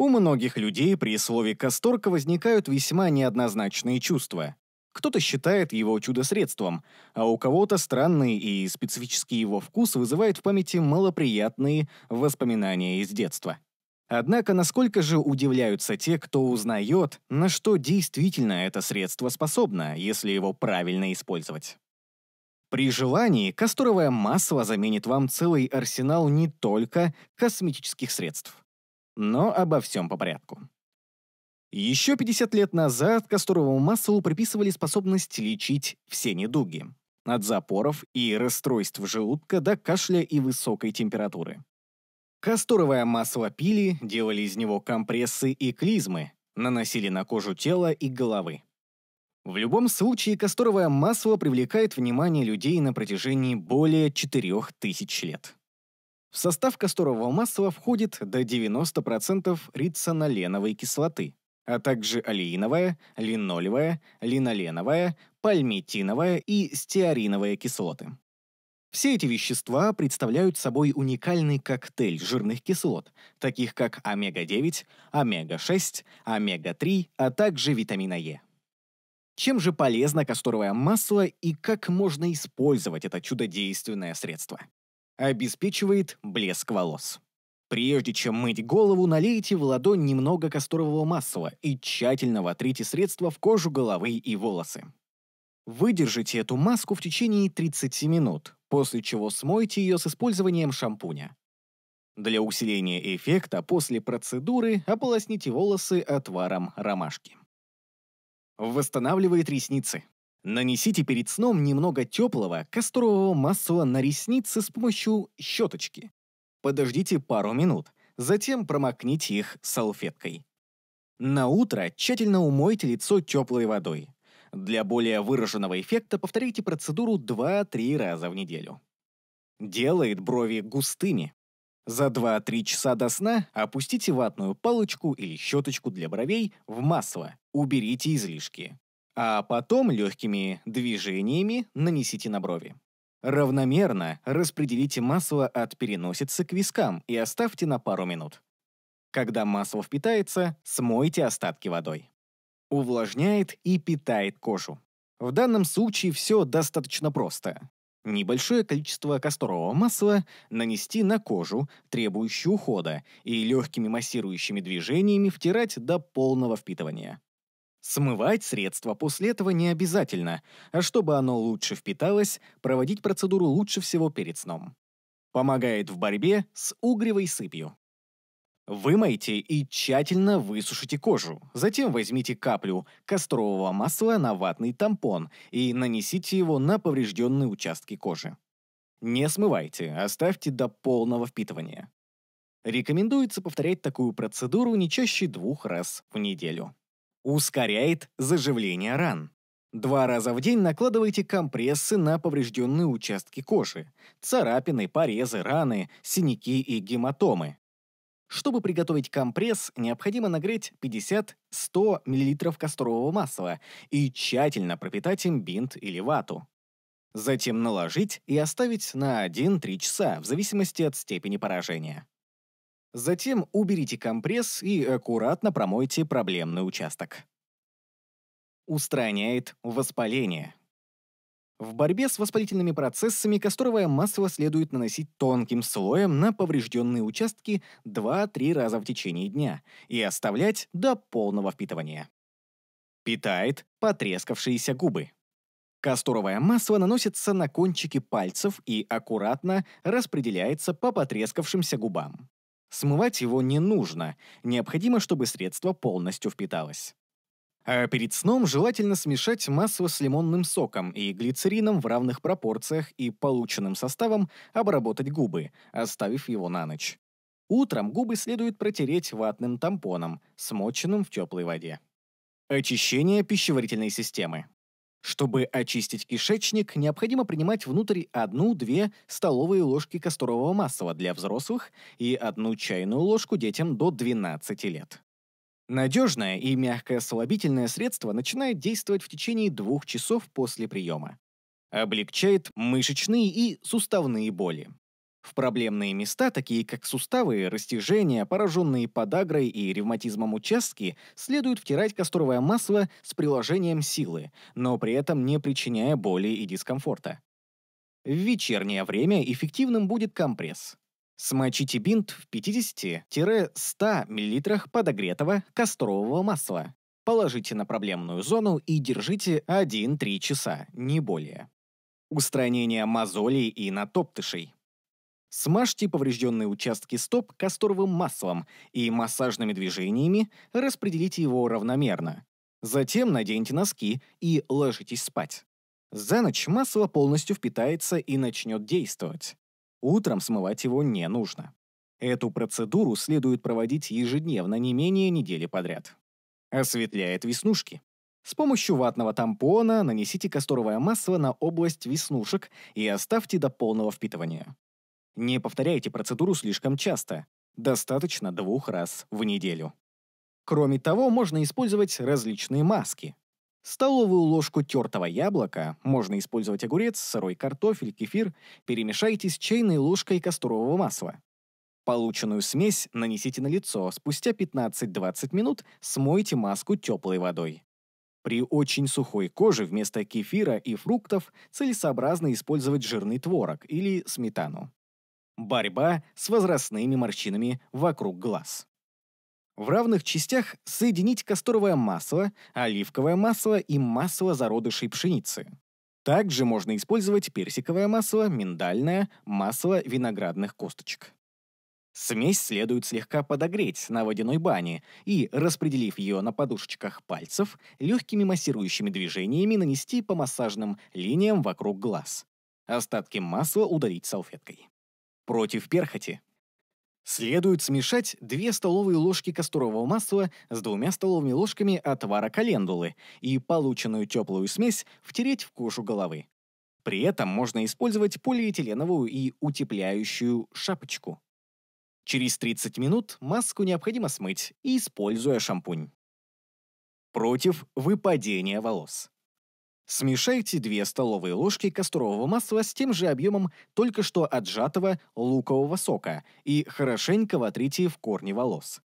У многих людей при слове «касторка» возникают весьма неоднозначные чувства. Кто-то считает его чудо-средством, а у кого-то странный и специфический его вкус вызывает в памяти малоприятные воспоминания из детства. Однако насколько же удивляются те, кто узнает, на что действительно это средство способно, если его правильно использовать. При желании касторовое масло заменит вам целый арсенал не только косметических средств. Но обо всем по порядку. Еще 50 лет назад касторовому маслу приписывали способность лечить все недуги. От запоров и расстройств желудка до кашля и высокой температуры. Касторовое масло пили, делали из него компрессы и клизмы, наносили на кожу тела и головы. В любом случае, касторовое масло привлекает внимание людей на протяжении более 4000 лет в состав касторового масла входит до 90% рицаноленовой кислоты, а также олеиновая, линолевая, линоленовая, пальмитиновая и стеариновая кислоты. Все эти вещества представляют собой уникальный коктейль жирных кислот, таких как омега-9, омега-6, омега-3, а также витамина Е. Чем же полезно касторовое масло и как можно использовать это чудодейственное средство? обеспечивает блеск волос. Прежде чем мыть голову, налейте в ладонь немного касторового масла и тщательно вотрите средство в кожу головы и волосы. Выдержите эту маску в течение 30 минут, после чего смойте ее с использованием шампуня. Для усиления эффекта после процедуры ополосните волосы отваром ромашки. Восстанавливает ресницы. Нанесите перед сном немного теплого касторового масла на ресницы с помощью щеточки. Подождите пару минут, затем промокните их салфеткой. На утро тщательно умойте лицо теплой водой. Для более выраженного эффекта повторите процедуру 2-3 раза в неделю. Делает брови густыми. За 2-3 часа до сна опустите ватную палочку или щеточку для бровей в масло, уберите излишки а потом легкими движениями нанесите на брови. Равномерно распределите масло от переносицы к вискам и оставьте на пару минут. Когда масло впитается, смойте остатки водой. Увлажняет и питает кожу. В данном случае все достаточно просто. Небольшое количество касторового масла нанести на кожу, требующую ухода, и легкими массирующими движениями втирать до полного впитывания. Смывать средство после этого не обязательно, а чтобы оно лучше впиталось, проводить процедуру лучше всего перед сном. Помогает в борьбе с угревой сыпью. Вымойте и тщательно высушите кожу. Затем возьмите каплю кастрового масла на ватный тампон и нанесите его на поврежденные участки кожи. Не смывайте, оставьте до полного впитывания. Рекомендуется повторять такую процедуру не чаще двух раз в неделю. Ускоряет заживление ран. Два раза в день накладывайте компрессы на поврежденные участки кожи, царапины, порезы, раны, синяки и гематомы. Чтобы приготовить компресс, необходимо нагреть 50-100 мл касторового масла и тщательно пропитать им бинт или вату. Затем наложить и оставить на 1-3 часа, в зависимости от степени поражения. Затем уберите компресс и аккуратно промойте проблемный участок. Устраняет воспаление. В борьбе с воспалительными процессами касторовое масло следует наносить тонким слоем на поврежденные участки 2-3 раза в течение дня и оставлять до полного впитывания. Питает потрескавшиеся губы. Касторовое масло наносится на кончики пальцев и аккуратно распределяется по потрескавшимся губам. Смывать его не нужно, необходимо, чтобы средство полностью впиталось. А перед сном желательно смешать массу с лимонным соком и глицерином в равных пропорциях и полученным составом обработать губы, оставив его на ночь. Утром губы следует протереть ватным тампоном, смоченным в теплой воде. Очищение пищеварительной системы. Чтобы очистить кишечник, необходимо принимать внутрь 1-2 столовые ложки касторового масла для взрослых и одну чайную ложку детям до 12 лет. Надежное и мягкое слабительное средство начинает действовать в течение двух часов после приема. Облегчает мышечные и суставные боли. В проблемные места, такие как суставы, растяжения, пораженные подагрой и ревматизмом участки, следует втирать касторовое масло с приложением силы, но при этом не причиняя боли и дискомфорта. В вечернее время эффективным будет компресс. Смочите бинт в 50-100 мл подогретого касторового масла. Положите на проблемную зону и держите 1-3 часа, не более. Устранение мозолей и натоптышей. Смажьте поврежденные участки стоп касторовым маслом и массажными движениями распределите его равномерно. Затем наденьте носки и ложитесь спать. За ночь масло полностью впитается и начнет действовать. Утром смывать его не нужно. Эту процедуру следует проводить ежедневно не менее недели подряд. Осветляет веснушки. С помощью ватного тампона нанесите касторовое масло на область веснушек и оставьте до полного впитывания. Не повторяйте процедуру слишком часто. Достаточно двух раз в неделю. Кроме того, можно использовать различные маски. Столовую ложку тертого яблока, можно использовать огурец, сырой картофель, кефир, перемешайте с чайной ложкой касторового масла. Полученную смесь нанесите на лицо, спустя 15-20 минут смойте маску теплой водой. При очень сухой коже вместо кефира и фруктов целесообразно использовать жирный творог или сметану борьба с возрастными морщинами вокруг глаз. В равных частях соединить касторовое масло, оливковое масло и масло зародышей пшеницы. Также можно использовать персиковое масло, миндальное, масло виноградных косточек. Смесь следует слегка подогреть на водяной бане и, распределив ее на подушечках пальцев, легкими массирующими движениями нанести по массажным линиям вокруг глаз. Остатки масла удалить салфеткой против перхоти. Следует смешать 2 столовые ложки касторового масла с двумя столовыми ложками отвара календулы и полученную теплую смесь втереть в кожу головы. При этом можно использовать полиэтиленовую и утепляющую шапочку. Через 30 минут маску необходимо смыть, используя шампунь. Против выпадения волос. Смешайте 2 столовые ложки касторового масла с тем же объемом только что отжатого лукового сока и хорошенько вотрите в корни волос.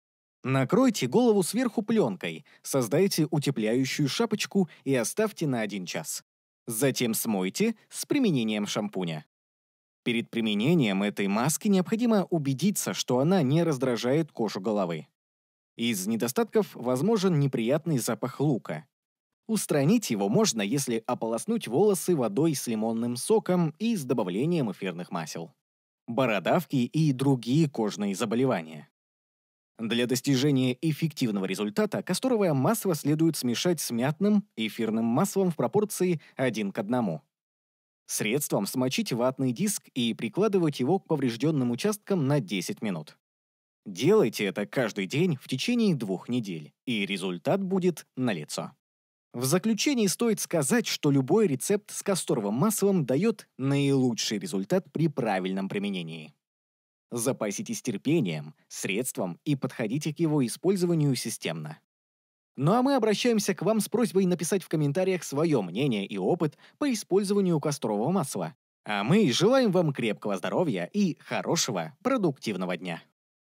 Накройте голову сверху пленкой, создайте утепляющую шапочку и оставьте на 1 час. Затем смойте с применением шампуня. Перед применением этой маски необходимо убедиться, что она не раздражает кожу головы. Из недостатков возможен неприятный запах лука. Устранить его можно, если ополоснуть волосы водой с лимонным соком и с добавлением эфирных масел. Бородавки и другие кожные заболевания. Для достижения эффективного результата касторовое масло следует смешать с мятным эфирным маслом в пропорции 1 к 1. Средством смочить ватный диск и прикладывать его к поврежденным участкам на 10 минут. Делайте это каждый день в течение двух недель, и результат будет налицо. В заключении стоит сказать, что любой рецепт с касторовым маслом дает наилучший результат при правильном применении. Запаситесь терпением, средством и подходите к его использованию системно. Ну а мы обращаемся к вам с просьбой написать в комментариях свое мнение и опыт по использованию касторового масла. А мы желаем вам крепкого здоровья и хорошего продуктивного дня.